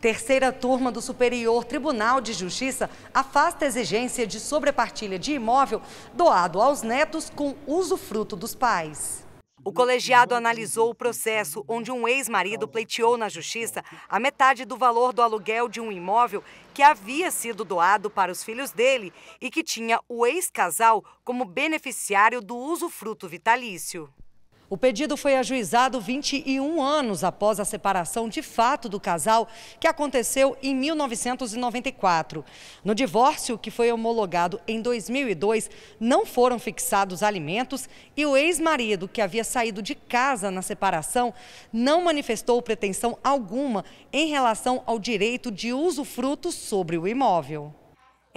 Terceira turma do Superior Tribunal de Justiça afasta a exigência de sobrepartilha de imóvel doado aos netos com usufruto dos pais. O colegiado analisou o processo onde um ex-marido pleiteou na justiça a metade do valor do aluguel de um imóvel que havia sido doado para os filhos dele e que tinha o ex-casal como beneficiário do usufruto vitalício. O pedido foi ajuizado 21 anos após a separação de fato do casal, que aconteceu em 1994. No divórcio, que foi homologado em 2002, não foram fixados alimentos e o ex-marido, que havia saído de casa na separação, não manifestou pretensão alguma em relação ao direito de usufruto sobre o imóvel.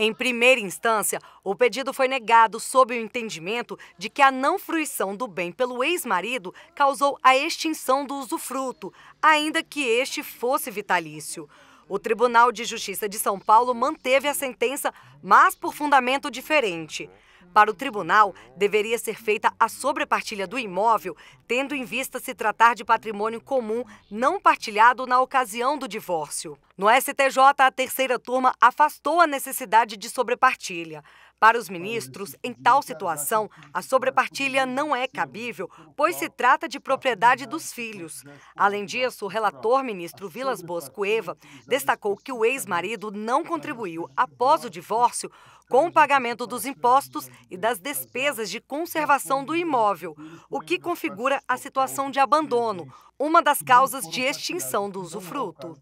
Em primeira instância, o pedido foi negado sob o entendimento de que a não fruição do bem pelo ex-marido causou a extinção do usufruto, ainda que este fosse vitalício. O Tribunal de Justiça de São Paulo manteve a sentença, mas por fundamento diferente. Para o tribunal, deveria ser feita a sobrepartilha do imóvel, tendo em vista se tratar de patrimônio comum não partilhado na ocasião do divórcio. No STJ, a terceira turma afastou a necessidade de sobrepartilha. Para os ministros, em tal situação, a sobrepartilha não é cabível, pois se trata de propriedade dos filhos. Além disso, o relator ministro Vilas Boas Cueva destacou que o ex-marido não contribuiu após o divórcio com o pagamento dos impostos e das despesas de conservação do imóvel, o que configura a situação de abandono, uma das causas de extinção do usufruto.